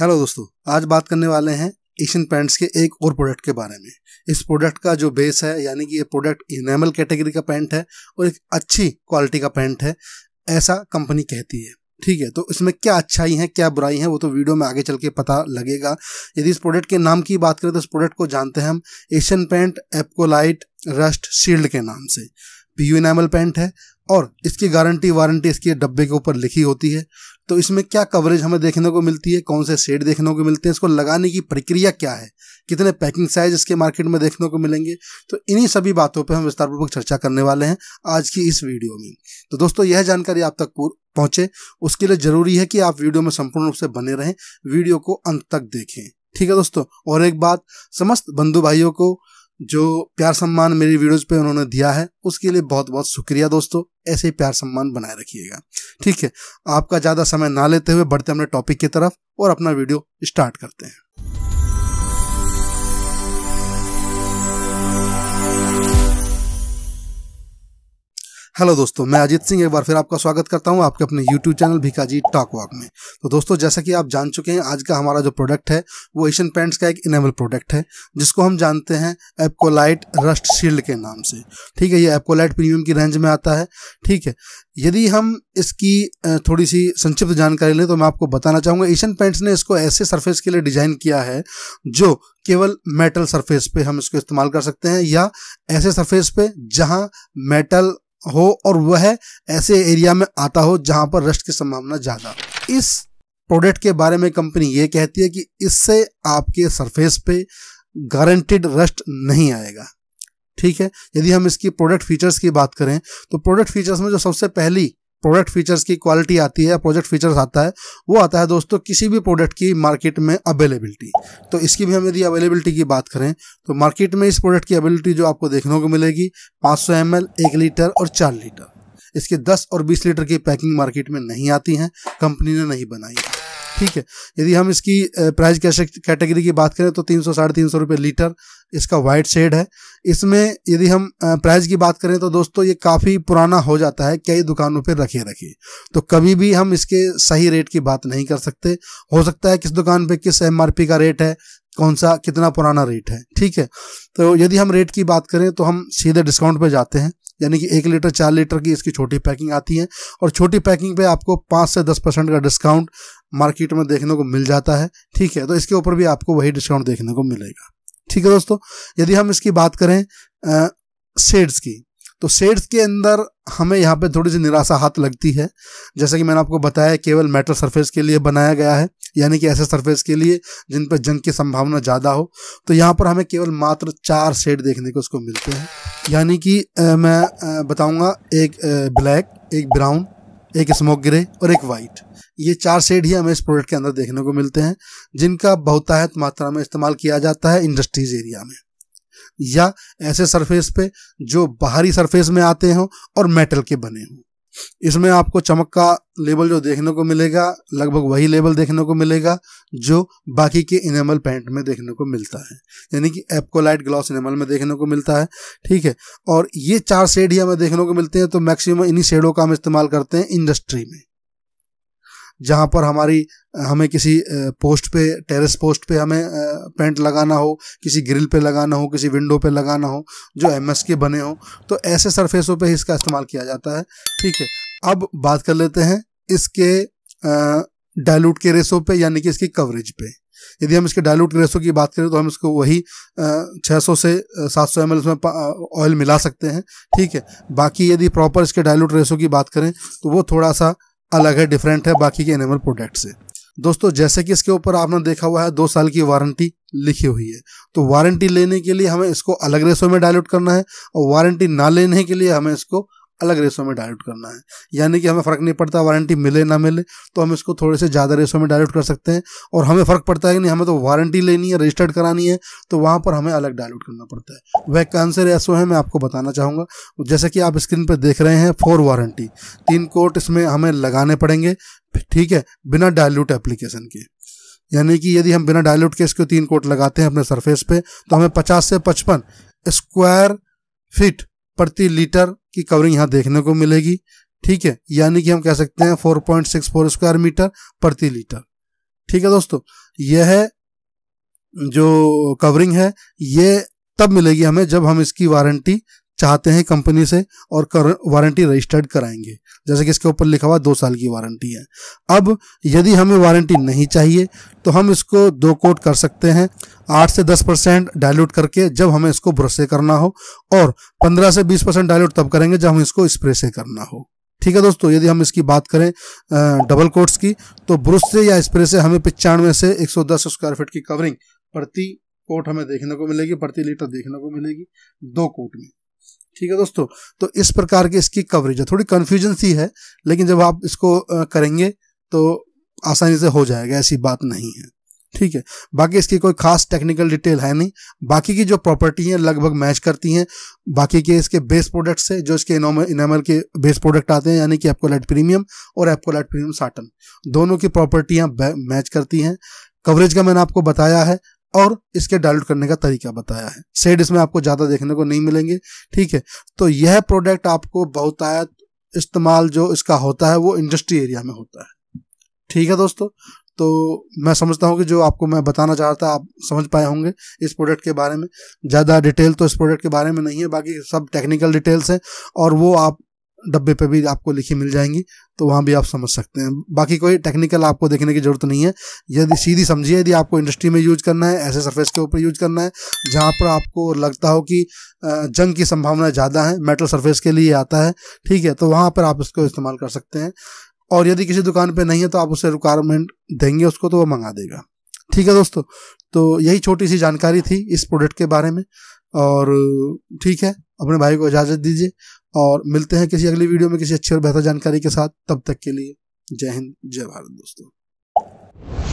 hello दोस्तों आज बात करने वाले हैं एशियन पेंट्स के एक और प्रोडक्ट के बारे में इस प्रोडक्ट का जो बेस है यानी कि ये प्रोडक्ट इनेमल कैटेगरी का पैंट है और एक अच्छी क्वालिटी का पैंट है ऐसा कंपनी कहती है ठीक है तो इसमें क्या अच्छाई है क्या बुराई है वो तो वीडियो में आगे चल के पता लगेगा यदि इस प्रोडक्ट के नाम की बात करें तो इस प्रोडक्ट को जानते हैं हम Asian paint Apcolite rust shield के नाम से पी यू इनामल पेंट है और इसकी गारंटी वारंटी इसके डब्बे के ऊपर लिखी होती है तो इसमें क्या कवरेज हमें देखने को मिलती है कौन से शेड देखने को मिलते हैं इसको लगाने की प्रक्रिया क्या है कितने पैकिंग साइज इसके मार्केट में देखने को मिलेंगे तो इन्हीं सभी बातों पर हम विस्तारपूर्वक चर्चा करने वाले हैं आज की इस वीडियो में तो दोस्तों यह जानकारी आप तक पहुंचे उसके लिए ज़रूरी है कि आप वीडियो में संपूर्ण रूप से बने रहें वीडियो को अंत तक देखें ठीक है दोस्तों और एक बात समस्त बंधु भाइयों को जो प्यार सम्मान मेरी वीडियोज पे उन्होंने दिया है उसके लिए बहुत बहुत शुक्रिया दोस्तों ऐसे ही प्यार सम्मान बनाए रखिएगा ठीक है आपका ज़्यादा समय ना लेते हुए बढ़ते अपने टॉपिक की तरफ और अपना वीडियो स्टार्ट करते हैं हेलो दोस्तों मैं अजीत सिंह एक बार फिर आपका स्वागत करता हूं आपके अपने YouTube channel Bhikaji talk walk में तो दोस्तों जैसा कि आप जान चुके हैं आज का हमारा जो प्रोडक्ट है वो एशियन पेंट्स का एक इनेबल प्रोडक्ट है जिसको हम जानते हैं एप्कोलाइट रस्ट शील्ड के नाम से ठीक है ये एप्कोलाइट प्रीमियम की रेंज में आता है ठीक है यदि हम इसकी थोड़ी सी संक्षिप्त जानकारी लें तो मैं आपको बताना चाहूँगा एशियन पेंट्स ने इसको ऐसे सरफेस के लिए डिज़ाइन किया है जो केवल मेटल सरफेस पे हम इसको इस्तेमाल कर सकते हैं या ऐसे सरफेस पे जहाँ मेटल हो और वह ऐसे एरिया में आता हो जहां पर रस्ट की संभावना ज़्यादा इस प्रोडक्ट के बारे में कंपनी ये कहती है कि इससे आपके सरफेस पे गारंटेड रस्ट नहीं आएगा ठीक है यदि हम इसकी प्रोडक्ट फीचर्स की बात करें तो प्रोडक्ट फीचर्स में जो सबसे पहली प्रोडक्ट फीचर्स की क्वालिटी आती है प्रोजेक्ट फीचर्स आता है वो आता है दोस्तों किसी भी प्रोडक्ट की मार्केट में अवेलेबिलिटी तो इसकी भी हम यदि अवेलेबिलिटी की बात करें तो मार्केट में इस प्रोडक्ट की अवेलेबिलिटी जो आपको देखने को मिलेगी 500 सौ एक लीटर और चार लीटर इसके 10 और 20 लीटर की पैकिंग मार्केट में नहीं आती हैं कंपनी ने नहीं बनाई है ठीक है यदि हम इसकी प्राइस कैटेगरी की बात करें तो तीन सौ साढ़े तीन सौ रुपये लीटर इसका वाइट शेड है इसमें यदि हम प्राइस की बात करें तो दोस्तों ये काफ़ी पुराना हो जाता है कई दुकानों पर रखे रखे तो कभी भी हम इसके सही रेट की बात नहीं कर सकते हो सकता है किस दुकान पर किस एम का रेट है कौन सा कितना पुराना रेट है ठीक है तो यदि हम रेट की बात करें तो हम सीधे डिस्काउंट पर जाते हैं यानी कि एक लीटर चार लीटर की इसकी छोटी पैकिंग आती है और छोटी पैकिंग पे आपको पाँच से दस परसेंट का डिस्काउंट मार्केट में देखने को मिल जाता है ठीक है तो इसके ऊपर भी आपको वही डिस्काउंट देखने को मिलेगा ठीक है दोस्तों यदि हम इसकी बात करें सेड्स शेड्स की तो शेड्स के अंदर हमें यहाँ पे थोड़ी सी निराशा हाथ लगती है जैसा कि मैंने आपको बताया केवल मेटल सरफेस के लिए बनाया गया है यानी कि ऐसे सरफेस के लिए जिन पर जंग की संभावना ज़्यादा हो तो यहाँ पर हमें केवल मात्र चार शेड देखने को उसको मिलते हैं यानी कि मैं बताऊँगा एक ब्लैक एक ब्राउन एक स्मोक ग्रे और एक वाइट ये चार शेड ही हमें इस प्रोडक्ट के अंदर देखने को मिलते हैं जिनका बहुतायत मात्रा में इस्तेमाल किया जाता है इंडस्ट्रीज एरिया में या ऐसे सरफेस पे जो बाहरी सरफेस में आते हों और मेटल के बने हों इसमें आपको चमक का लेवल जो देखने को मिलेगा लगभग वही लेवल देखने को मिलेगा जो बाकी के इनेमल पैंट में देखने को मिलता है यानी कि एप्कोलाइट ग्लॉस इनेमल में देखने को मिलता है ठीक है और ये चार शेड ही हमें देखने को मिलते हैं तो मैक्सिमम इन्हीं शेडों का हम इस्तेमाल करते हैं इंडस्ट्री में जहाँ पर हमारी हमें किसी पोस्ट पे टेरेस पोस्ट पे हमें पेंट लगाना हो किसी ग्रिल पे लगाना हो किसी विंडो पे लगाना हो जो एम के बने हो तो ऐसे सरफेसों पे इसका इस्तेमाल किया जाता है ठीक है अब बात कर लेते हैं इसके डायलूट के रेसों पे यानी कि इसकी कवरेज पे यदि हम इसके डायलूट रेसो की बात करें तो हम इसको वही 600 से 700 सौ एम उसमें ऑयल मिला सकते हैं ठीक है बाकी यदि प्रॉपर इसके डायलूट रेसो की बात करें तो वो थोड़ा सा अलग है डिफरेंट है बाकी के एनिमल प्रोडक्ट से दोस्तों जैसे कि इसके ऊपर आपने देखा हुआ है दो साल की वारंटी लिखी हुई है तो वारंटी लेने के लिए हमें इसको अलग रेसो में डायलूट करना है और वारंटी ना लेने के लिए हमें इसको अलग रेसों में डायरेक्ट करना है यानी कि हमें फ़र्क नहीं पड़ता वारंटी मिले ना मिले तो हम इसको थोड़े से ज़्यादा रेसों में डायरेक्ट कर सकते हैं और हमें फ़र्क पड़ता है कि नहीं हमें तो वारंटी लेनी है रजिस्टर्ड करानी है तो वहाँ पर हमें अलग डायलोट करना पड़ता है वह कौन से रेसो है मैं आपको बताना चाहूँगा जैसे कि आप स्क्रीन पर देख रहे हैं फोर वारंटी तीन कोट इसमें हमें लगाने पड़ेंगे ठीक है बिना डायलूट एप्लीकेशन के यानी कि यदि हम बिना डायलूट के इसको तीन कोट लगाते हैं अपने सरफेस पे तो हमें 50 से 55 स्क्वायर फीट प्रति लीटर की कवरिंग यहाँ देखने को मिलेगी ठीक है यानी कि हम कह सकते हैं four point six four square metre प्रति लीटर ठीक है दोस्तों यह है जो कवरिंग है ये तब मिलेगी हमें जब हम इसकी वारंटी चाहते हैं कंपनी से और कर वारंटी रजिस्टर्ड कराएंगे जैसे कि इसके ऊपर लिखा हुआ दो साल की वारंटी है अब यदि हमें वारंटी नहीं चाहिए तो हम इसको दो कोट कर सकते हैं आठ से दस परसेंट डायल्यूट करके जब हमें इसको ब्रश से करना हो और पंद्रह से बीस परसेंट डायल्यूट तब करेंगे जब हम इसको स्प्रे से करना हो ठीक है दोस्तों यदि हम इसकी बात करें डबल कोट्स की तो ब्रश से या स्प्रे से हमें पिचानवे से एक स्क्वायर फीट की कवरिंग प्रति कोट हमें देखने को मिलेगी प्रति लीटर देखने को मिलेगी दो कोट में ठीक है दोस्तों तो इस प्रकार की इसकी कवरेज है थोड़ी कन्फ्यूजन सी है लेकिन जब आप इसको करेंगे तो आसानी से हो जाएगा ऐसी बात नहीं है ठीक है बाकी इसकी कोई खास टेक्निकल डिटेल है नहीं बाकी की जो प्रॉपर्टी है लगभग मैच करती हैं बाकी के इसके बेस प्रोडक्ट्स है जो इसके इनामल के बेस प्रोडक्ट आते हैं यानी कि एप्कोलाइट प्रीमियम और एप्कोलाइट प्रीमियम साटन दोनों की प्रॉपर्टियाँ मैच करती हैं कवरेज का मैंने आपको बताया है और इसके डायल्यूट करने का तरीका बताया है सेड इसमें आपको ज़्यादा देखने को नहीं मिलेंगे ठीक है तो यह प्रोडक्ट आपको बहुत बहुतायत इस्तेमाल जो इसका होता है वो इंडस्ट्री एरिया में होता है ठीक है दोस्तों तो मैं समझता हूँ कि जो आपको मैं बताना चाह रहा था आप समझ पाए होंगे इस प्रोडक्ट के बारे में ज़्यादा डिटेल तो इस प्रोडक्ट के बारे में नहीं है बाकी सब टेक्निकल डिटेल्स हैं और वो आप डब्बे पे भी आपको लिखी मिल जाएंगी तो वहाँ भी आप समझ सकते हैं बाकी कोई टेक्निकल आपको देखने की ज़रूरत नहीं है यदि सीधी समझिए यदि आपको इंडस्ट्री में यूज करना है ऐसे सरफेस के ऊपर यूज करना है जहाँ पर आपको लगता हो कि जंग की संभावना ज़्यादा है मेटल सरफेस के लिए आता है ठीक है तो वहाँ पर आप इसको इस्तेमाल कर सकते हैं और यदि किसी दुकान पर नहीं है तो आप उसे रिक्वायरमेंट देंगे उसको तो वो मंगा देगा ठीक है दोस्तों तो यही छोटी सी जानकारी थी इस प्रोडक्ट के बारे में और ठीक है अपने भाई को इजाज़त दीजिए और मिलते हैं किसी अगली वीडियो में किसी अच्छी और बेहतर जानकारी के साथ तब तक के लिए जय हिंद जय भारत दोस्तों